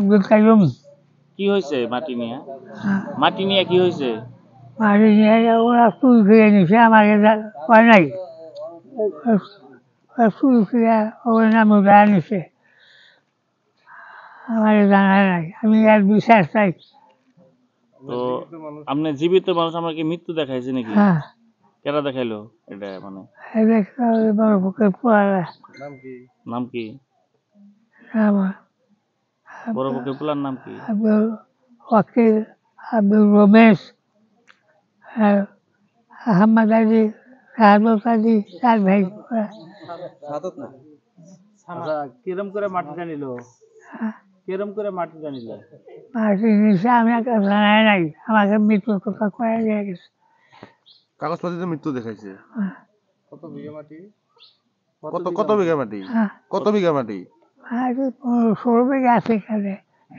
আব্দুল কাইম কি হয়েছে মাটি নিয়ে হ্যাঁ। কি হয়েছে মাটি ওরা চুরি ফিরে নিছে আমাকে হয় নাই ফিরে ওর বেড়া নিছে আমার জানা নাই আমি আর চাই তো আপনি জীবিত মানুষ আমাকে মৃত্যু দেখাইছে নাকি হ্যাঁ কেরা দেখাইলো এটা মানে নাম কি নাম বড় পোলার নাম কি আব্দুল আব্দুল রমেশ হ্যাঁ, আহমদ আলী আলী চার ভাই আচ্ছা, কিরম করে মাটি জানিল হ্যাঁ। কিরম করে মাটি জানিল মাটি আমি জানাই নাই আমাকে মৃত্যুর কথা কয়ে দিয়ে গেছে মৃত্যু দেখাইছে হ্যাঁ। কত বিঘা মাটি কত কত বিঘা মাটি কত বিঘা মাটি আগে পনেরো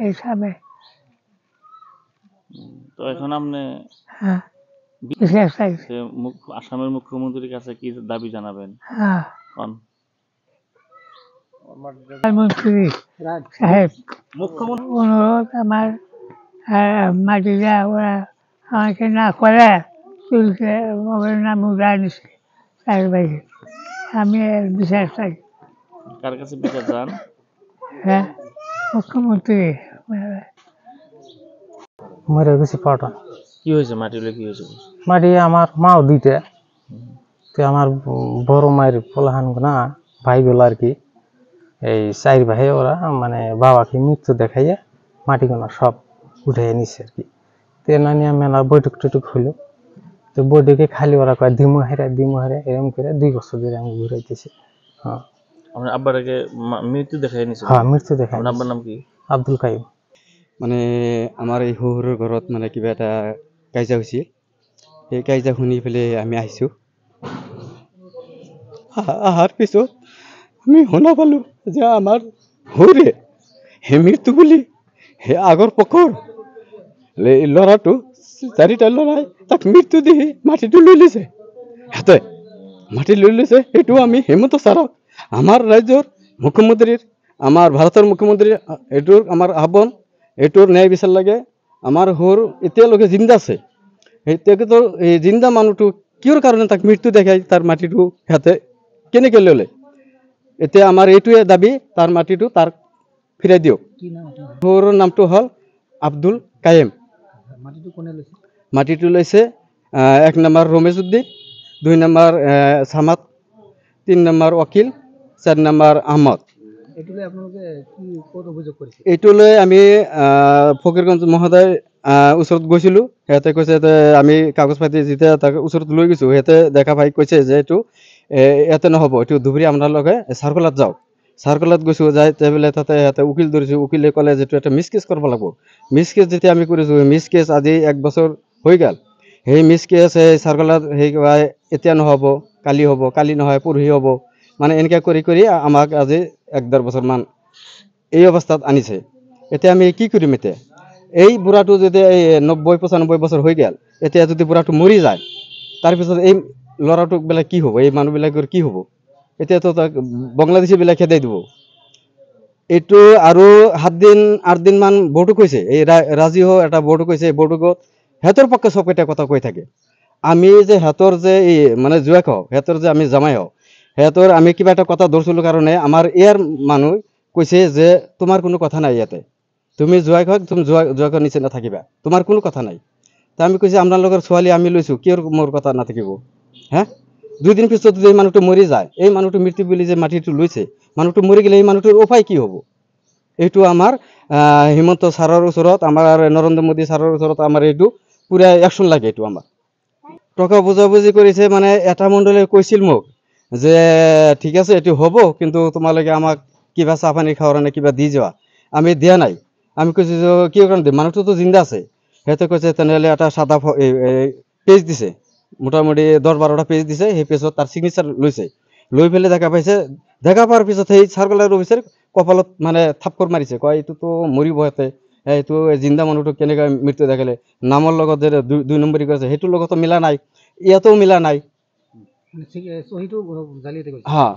এই তো এখন আপনি হ্যাঁ। আসামের মুখ্যমন্ত্রীর কাছে কি দাবি জানাবেন হ্যাঁ। কোন প্রধানমন্ত্রী সাহেব মুখ্যমন্ত্রী অনুরোধ আমার হ্যাঁ, মাটি যা ওরা আমাকে না করে তুলতে ওদের নাম আমি বিশ্বাস বিচার চাই কার কাছে বিচার হ্যাঁ মরে গেছি পাটন কি হয়েছে মাটি কি হয়েছে মাটি আমার মাও দুইটা তো আমার বড় মায়ের পোলাহান না ভাই বলো আর কি এই চাই ভাই ওরা মানে বাবাকে মৃত্যু দেখাইয়া মাটি গোনা সব উঠে নিছে আর কি তো এনা নিয়ে মেলা বৈঠক টুটুক হইলো তো বৈঠকে খালি ওরা কয় দিমু হেরা দিমু হেরা এরম করে দুই বছর ধরে আমি ঘুরাইতেছি হ্যাঁ মৃত্যু দেখাই মানে আমাৰ এই হুহুৰ ঘৰত মানে কিবা এটা কাজিয়া হৈছে সেই কাজিয়া শুনি পেলাই আমি আহিছো আহার পিছত আমি শুনা পালো যে আমাৰ হুৰে সেই মৃত্যু বুলি সেই আগৰ পকর এই লড়াটো চারিটা লড়াই তাক মৃত্যু দি মাটিটো লৈ লৈছে মাটি লৈ লৈছে সেইটো আমি হেমন্ত ছাৰক আমাৰ ৰাজ্যৰ মুখ্যমন্ত্ৰীৰ আমাৰ ভাৰতৰ মুখ্যমন্ত্ৰী এইটোৰ আমাৰ আহ্বান এইটোৰ ন্যায় বিচাৰ লাগে আমাৰ হোৰ এতিয়ালৈকে জিন্দা আছে সেই তেখেতৰ এই জিন্দা মানুহটো কিহৰ কাৰণে তাক মৃত্যু দেখাই তাৰ মাটিটো সিহঁতে কেনেকৈ ল'লে এতিয়া আমাৰ এইটোৱে দাবী তাৰ মাটিটো তাৰ ফিৰাই দিয়ক হোৰ নামটো হ'ল আব্দুল কায়েম মাটিটো লৈছে এক নম্বৰ ৰমেশ উদ্দিন দুই নম্বৰ চামাত তিনি নম্বৰ ৱকিল চাৰি নম্বৰ আহমদ এইটোলৈ আমি ফকীৰগঞ্জ মহোদয় ওচৰত গৈছিলোঁ সিহঁতে কৈছে যে আমি কাগজ পাতি যেতিয়া তাক ওচৰত লৈ গৈছোঁ সিহঁতে ডেকা ভাইক কৈছে যে এইটো ইয়াতে নহ'ব এইটো ধুবুৰী আপোনালোকে চাৰ্কলত যাওক চাৰ্কলত গৈছোঁ যাই বোলে তাতে সিহঁতে উকিল ধৰিছোঁ উকিলে ক'লে যিটো এটা মিছ কেছ কৰিব লাগিব মিছ কেছ যেতিয়া আমি কৰিছোঁ মিছ কেছ আজি এক বছৰ হৈ গ'ল সেই মিছ কেছ সেই চাৰ্কলত সেই এতিয়া নহ'ব কালি হ'ব কালি নহয় পৰহি হ'ব মানে এনেকৈ কৰি কৰি আমাক আজি এক ডেৰ বছৰমান এই অৱস্থাত আনিছে এতিয়া আমি কি কৰিম এতিয়া এই বুঢ়াটো যদি এই নব্বৈ পঁচানব্বৈ বছৰ হৈ গ'ল এতিয়া যদি বুঢ়াটো মৰি যায় তাৰপিছত এই ল'ৰাটোবিলাক কি হ'ব এই মানুহবিলাকৰ কি হ'ব এতিয়াতো তাক বাংলাদেশীবিলাক খেদাই দিব এইটো আৰু সাতদিন আঠদিনমান বৰটো কৈছে এই ৰাজীহ এটা বৰটো কৈছে এই বৰটোকত সিহঁতৰ পক্ষে চবকেইটা কথা কৈ থাকে আমি যে সিহঁতৰ যে এই মানে জোৱাক হওক সিহঁতৰ যে আমি জামাই হওক সিহঁতৰ আমি কিবা এটা কথা ধৰিছিলোঁ কাৰণে আমাৰ ইয়াৰ মানুহ কৈছে যে তোমাৰ কোনো কথা নাই ইয়াতে তুমি যোৱাই কওক তুমি যোৱা যোৱাকৈ নিচিনা থাকিবা তোমাৰ কোনো কথা নাই তে আমি কৈছোঁ আপোনালোকৰ ছোৱালী আমি লৈছোঁ কিয় মোৰ কথা নাথাকিব হে দুই দিন পিছত যদি এই মানুহটো মৰি যায় এই মানুহটো মৃত্যু বুলি যে মাটিটো লৈছে মানুহটো মৰি গ'লে এই মানুহটোৰ উপায় কি হ'ব এইটো আমাৰ হিমন্ত ছাৰৰ ওচৰত আমাৰ নৰেন্দ্ৰ মোদী ছাৰৰ ওচৰত আমাৰ এইটো পূৰা একশ্যন লাগে এইটো আমাৰ টকা বুজাবুজি কৰিছে মানে এটা মণ্ডলে কৈছিল মোক যে ঠিক আছে এটি হব কিন্তু তোমালোকে আমাক কিবা চাহ পানী খাওয়ার নে কিবা দি যোৱা আমি দিয়া নাই আমি কিন্তু যে কারণ কাৰণে দিম মানুহটোতো জিন্দা আছে সিহঁতে কৈছে তেনেহ'লে এটা সাদা পেজ দিছে মোটামুটি দহ বাৰটা পেজ দিছে সেই পেজত তাৰ সিগনেচার লৈছে লৈ পেলাই দেখা পাইছে দেখা পোৱাৰ পিছত সেই চাৰ্কুলাৰ অফিচাৰ কপালত মানে থাপকর মাৰিছে কয় এইটোতো মৰিব সিহঁতে এইটো জিন্দা মানুহটোক কেনেকা মৃত্যু দেখালে নামৰ লগত দুই নম্বৰী কৈছে সেইটোৰ লগত মিলা নাই ইয়াতো মিলা নাই হা